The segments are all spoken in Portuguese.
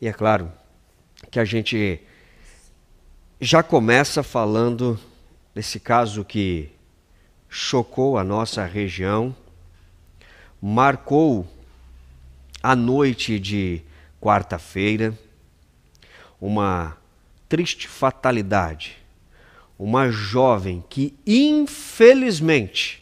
E é claro que a gente já começa falando desse caso que chocou a nossa região, marcou a noite de quarta-feira, uma triste fatalidade. Uma jovem que, infelizmente,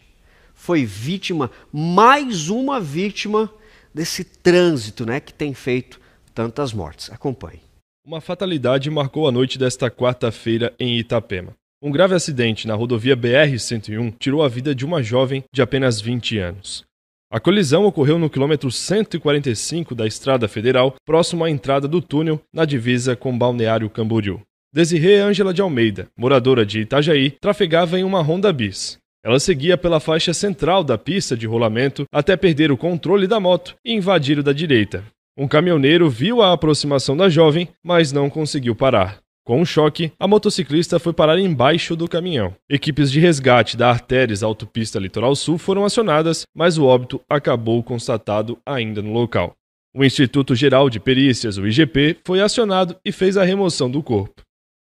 foi vítima, mais uma vítima desse trânsito né, que tem feito tantas mortes. Acompanhe. Uma fatalidade marcou a noite desta quarta-feira em Itapema. Um grave acidente na rodovia BR-101 tirou a vida de uma jovem de apenas 20 anos. A colisão ocorreu no quilômetro 145 da Estrada Federal, próximo à entrada do túnel, na divisa com Balneário Camboriú. Desirê Ângela de Almeida, moradora de Itajaí, trafegava em uma Honda Bis. Ela seguia pela faixa central da pista de rolamento até perder o controle da moto e invadir o da direita. Um caminhoneiro viu a aproximação da jovem, mas não conseguiu parar. Com um choque, a motociclista foi parar embaixo do caminhão. Equipes de resgate da Artéres Autopista Litoral Sul foram acionadas, mas o óbito acabou constatado ainda no local. O Instituto Geral de Perícias, o IGP, foi acionado e fez a remoção do corpo.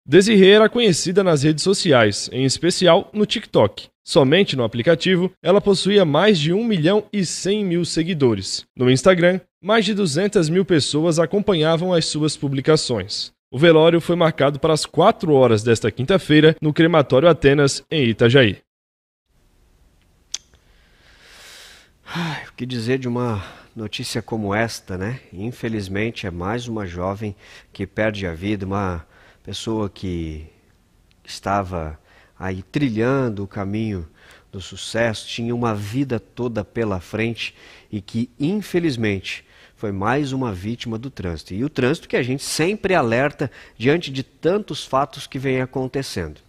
Desirê era conhecida nas redes sociais, em especial no TikTok. Somente no aplicativo, ela possuía mais de 1 milhão e 100 mil seguidores. No Instagram, mais de 200 mil pessoas acompanhavam as suas publicações. O velório foi marcado para as 4 horas desta quinta-feira no Crematório Atenas, em Itajaí. Ai, o que dizer de uma notícia como esta, né? Infelizmente é mais uma jovem que perde a vida, uma pessoa que estava aí trilhando o caminho do sucesso, tinha uma vida toda pela frente e que, infelizmente, foi mais uma vítima do trânsito. E o trânsito que a gente sempre alerta diante de tantos fatos que vêm acontecendo.